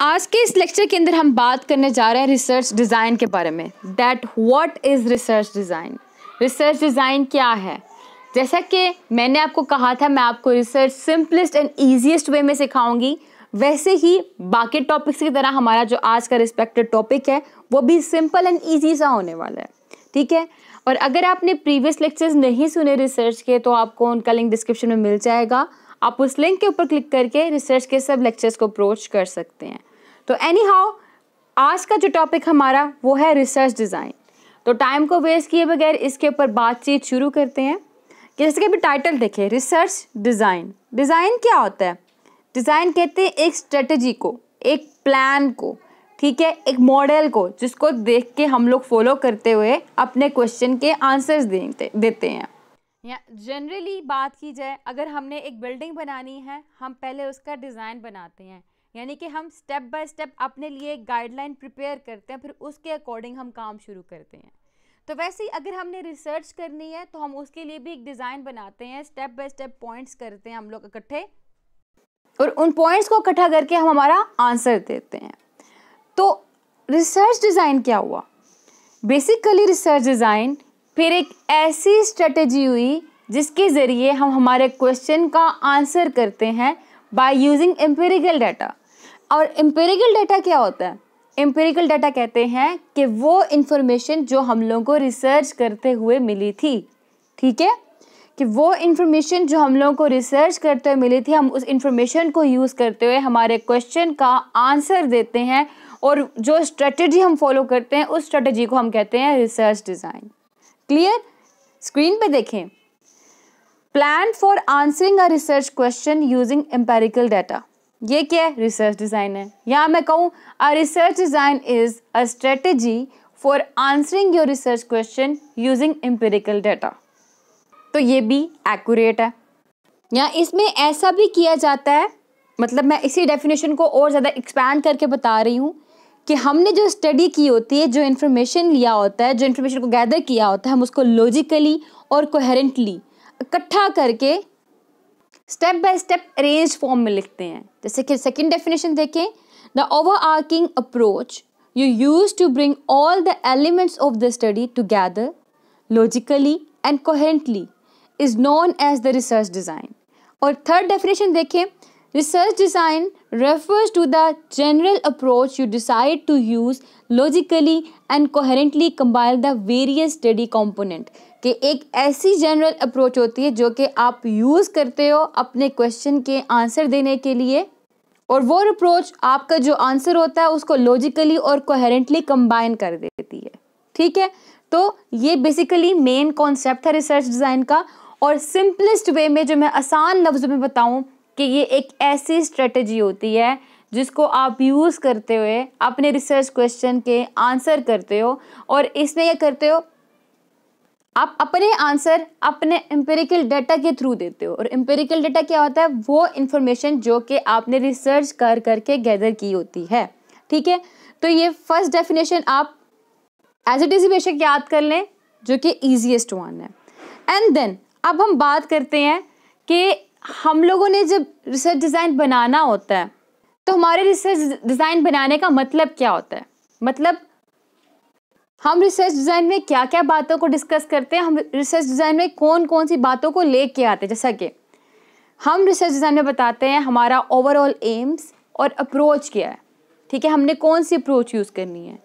आज के इस लेक्चर के अंदर हम बात करने जा रहे हैं रिसर्च डिज़ाइन के बारे में that what is research design research design क्या है जैसा कि मैंने आपको कहा था मैं आपको research simplest and easiest way में सिखाऊंगी वैसे ही बाकी टॉपिक्स की तरह हमारा जो आज का रिस्पेक्टेड टॉपिक है वो भी सिंपल एंड ईजी सा होने वाला है ठीक है और अगर आपने प्रीवियस लेक्चर्स नहीं सुने रिसर्च के तो आपको उनका लिंक डिस्क्रिप्शन में मिल जाएगा आप उस लिंक के ऊपर क्लिक करके रिसर्च के सब लेक्चर्स को अप्रोच कर सकते हैं तो एनी हाउ आज का जो टॉपिक हमारा वो है रिसर्च डिज़ाइन तो टाइम को वेस्ट किए बगैर इसके ऊपर बातचीत शुरू करते हैं जैसे कि अभी टाइटल देखें रिसर्च डिज़ाइन डिज़ाइन क्या होता है डिज़ाइन कहते हैं एक स्ट्रेटजी को एक प्लान को ठीक है एक मॉडल को जिसको देख के हम लोग फॉलो करते हुए अपने क्वेश्चन के आंसर्स देते देते हैं या जनरली बात की जाए अगर हमने एक बिल्डिंग बनानी है हम पहले उसका डिज़ाइन बनाते हैं यानी कि हम स्टेप बाय स्टेप अपने लिए गाइडलाइन प्रिपेयर करते हैं फिर उसके अकॉर्डिंग हम काम शुरू करते हैं तो वैसे ही अगर हमने रिसर्च करनी है तो हम उसके लिए भी एक डिज़ाइन बनाते हैं स्टेप बाय स्टेप पॉइंट्स करते हैं हम लोग इकट्ठे और उन पॉइंट्स को इकट्ठा करके हम हमारा आंसर देते हैं तो रिसर्च डिज़ाइन क्या हुआ बेसिकली रिसर्च डिज़ाइन फिर एक ऐसी स्ट्रेटजी हुई जिसके ज़रिए हम हमारे क्वेश्चन का आंसर करते हैं बाय यूजिंग एम्पेरिकल डाटा और एम्पेरिकल डाटा क्या होता है एम्पेरिकल डाटा कहते हैं कि वो इन्फॉर्मेशन जो हम लोगों को रिसर्च करते हुए मिली थी ठीक है कि वो इन्फॉर्मेशन जो हम लोगों को रिसर्च करते हुए मिली थी हम उस इन्फॉर्मेशन को यूज़ करते हुए हमारे क्वेश्चन का आंसर देते हैं और जो स्ट्रेटजी हम फॉलो करते हैं उस स्ट्रेटजी को हम कहते हैं रिसर्च डिज़ाइन क्लियर स्क्रीन पे देखें plan for answering a research question using empirical data ये क्या है रिसर्च डिज़ाइन है या मैं कहूँ a research design is a strategy for answering your research question using empirical data तो ये भी एक्यूरेट है या इसमें ऐसा भी किया जाता है मतलब मैं इसी डेफिनेशन को और ज़्यादा एक्सपैंड करके बता रही हूँ कि हमने जो स्टडी की होती है जो इन्फॉर्मेशन लिया होता है जो इन्फॉर्मेशन को गैदर किया होता है हम उसको लॉजिकली और कोहरेंटली इकट्ठा करके step by step arrange form में लिखते हैं जैसे कि सेकेंड डेफिनेशन देखें the overarching approach you use to bring all the elements of the study together logically and coherently is known as the research design और third definition देखें Research design refers to the general approach you decide to use logically and coherently combine the various study component कि एक ऐसी general approach होती है जो कि आप यूज़ करते हो अपने क्वेश्चन के आंसर देने के लिए और वो अप्रोच आपका जो आंसर होता है उसको लॉजिकली और कोहरेंटली कंबाइन कर देती है ठीक है तो ये बेसिकली मेन कॉन्सेप्ट है रिसर्च डिज़ाइन का और सिंपलेस्ट वे में जो मैं आसान लफ्ज में बताऊँ कि ये एक ऐसी स्ट्रेटजी होती है जिसको आप यूज़ करते हुए अपने रिसर्च क्वेश्चन के आंसर करते हो और इसमें यह करते हो आप अपने आंसर अपने एम्पेरिकल डाटा के थ्रू देते हो और एम्पेरिकल डाटा क्या होता है वो इन्फॉर्मेशन जो कि आपने रिसर्च कर करके गैदर की होती है ठीक है तो ये फर्स्ट डेफिनेशन आप एज इट इज़ बेशक याद कर लें जो कि ईजिएस्ट वन है एंड देन अब हम बात करते हैं कि हम लोगों ने जब रिसर्च डिज़ाइन बनाना होता है तो हमारे रिसर्च डिज़ाइन बनाने का मतलब क्या होता है मतलब हम रिसर्च डिज़ाइन में क्या क्या बातों को डिस्कस करते हैं हम रिसर्च डिज़ाइन में कौन कौन सी बातों को ले के आते हैं जैसा कि हम रिसर्च डिज़ाइन में बताते हैं हमारा ओवरऑल एम्स और अप्रोच क्या है ठीक है हमने कौन सी अप्रोच यूज़ करनी है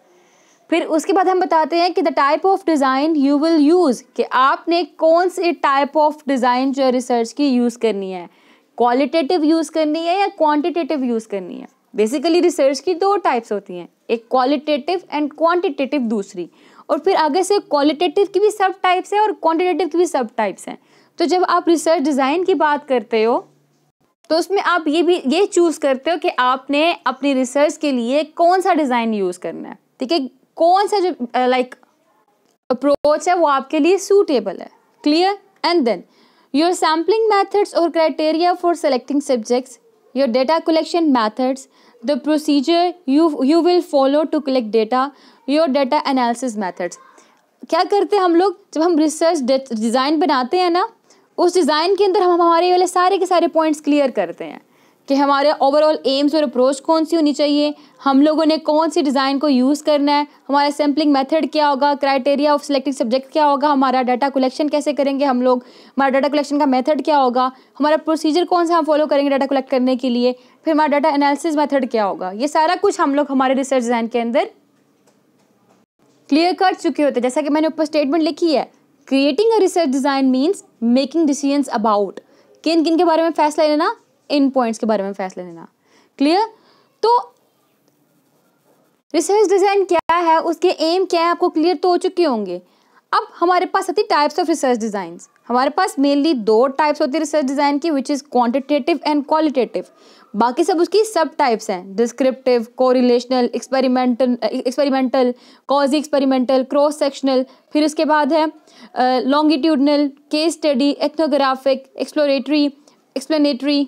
फिर उसके बाद हम बताते हैं कि the type of design you will use कि आपने कौन से टाइप ऑफ डिज़ाइन जो रिसर्च की यूज़ करनी है क्वालिटेटिव यूज़ करनी है या क्वांटिटेटिव यूज़ करनी है बेसिकली रिसर्च की दो टाइप्स होती हैं एक क्वालिटेटिव एंड क्वांटिटेटिव दूसरी और फिर आगे से क्वालिटेटिव की भी सब टाइप्स हैं और क्वांटिटेटिव की भी सब टाइप्स हैं तो जब आप रिसर्च डिज़ाइन की बात करते हो तो उसमें आप ये भी ये चूज़ करते हो कि आपने अपनी रिसर्च के लिए कौन सा डिज़ाइन यूज़ करना है ठीक है कौन सा जो लाइक uh, अप्रोच like, है वो आपके लिए सूटेबल है clear and then your sampling methods और criteria for selecting subjects your data collection methods the procedure you you will follow to collect data your data analysis methods क्या करते हैं हम लोग जब हम रिसर्च डिज़ाइन बनाते हैं ना उस डिज़ाइन के अंदर हम हमारे वाले सारे के सारे पॉइंट्स क्लियर करते हैं कि हमारे ओवरऑल एम्स और अप्रोच कौन सी होनी चाहिए हम लोगों ने कौन सी डिज़ाइन को यूज़ करना है हमारा सैम्पलिंग मेथड क्या होगा क्राइटेरिया ऑफ सिलेक्टिंग सब्जेक्ट क्या होगा हमारा डाटा कलेक्शन कैसे करेंगे हम लोग हमारा डाटा कलेक्शन का मेथड क्या होगा हमारा प्रोसीजर कौन सा हम फॉलो करेंगे डाटा कलेक्ट करने के लिए फिर हमारा डाटा एनालिसिस मैथड क्या होगा ये सारा कुछ हम लोग हमारे रिसर्च डिज़ाइन के अंदर क्लियर कर चुके होते हैं जैसा कि मैंने ऊपर स्टेटमेंट लिखी है creating a research design means making decision about किन किन के बारे में फैसला लेना इन पॉइंट्स के बारे में फैसला लेना क्लियर तो रिसर्च डिज़ाइन क्या है उसके एम क्या है आपको क्लियर तो हो चुके होंगे अब हमारे पास आती टाइप्स ऑफ रिसर्च डिज़ाइन हमारे पास मेनली दो टाइप्स होती है रिसर्च डिज़ाइन की which is quantitative and qualitative बाकी सब उसकी सब टाइप्स हैं descriptive correlational experimental experimental quasi experimental cross sectional फिर उसके बाद है longitudinal case study ethnographic exploratory explanatory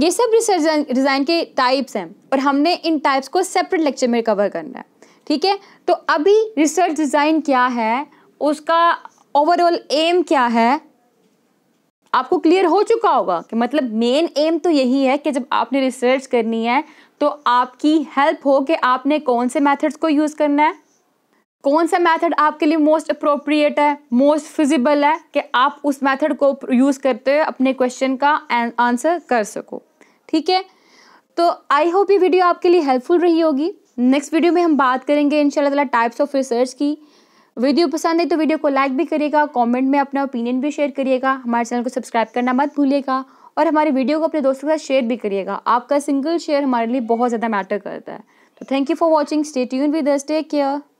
ये सब रिसर्च डिज़ाइन के टाइप्स हैं और हमने इन टाइप्स को सेपरेट लेक्चर में कवर करना है ठीक है तो अभी रिसर्च डिज़ाइन क्या है उसका ओवरऑल एम क्या है आपको क्लियर हो चुका होगा कि मतलब मेन एम तो यही है कि जब आपने रिसर्च करनी है तो आपकी हेल्प हो कि आपने कौन से मेथड्स को यूज़ करना है कौन सा मेथड आपके लिए मोस्ट अप्रोप्रिएट है मोस्ट फिजिबल है कि आप उस मेथड को यूज़ करते हुए अपने क्वेश्चन का आंसर कर सको ठीक है तो आई होप ये वीडियो आपके लिए हेल्पफुल रही होगी नेक्स्ट वीडियो में हम बात करेंगे इन तला टाइप्स ऑफ रिसर्च की वीडियो पसंद है तो वीडियो को लाइक भी करिएगा कमेंट में अपना ओपिनियन भी शेयर करिएगा हमारे चैनल को सब्सक्राइब करना मत भूलिएगा और हमारे वीडियो को अपने दोस्तों के साथ शेयर भी करिएगा आपका सिंगल शेयर हमारे लिए बहुत ज़्यादा मैटर करता है तो thank you for watching stay यून विद टेक केयर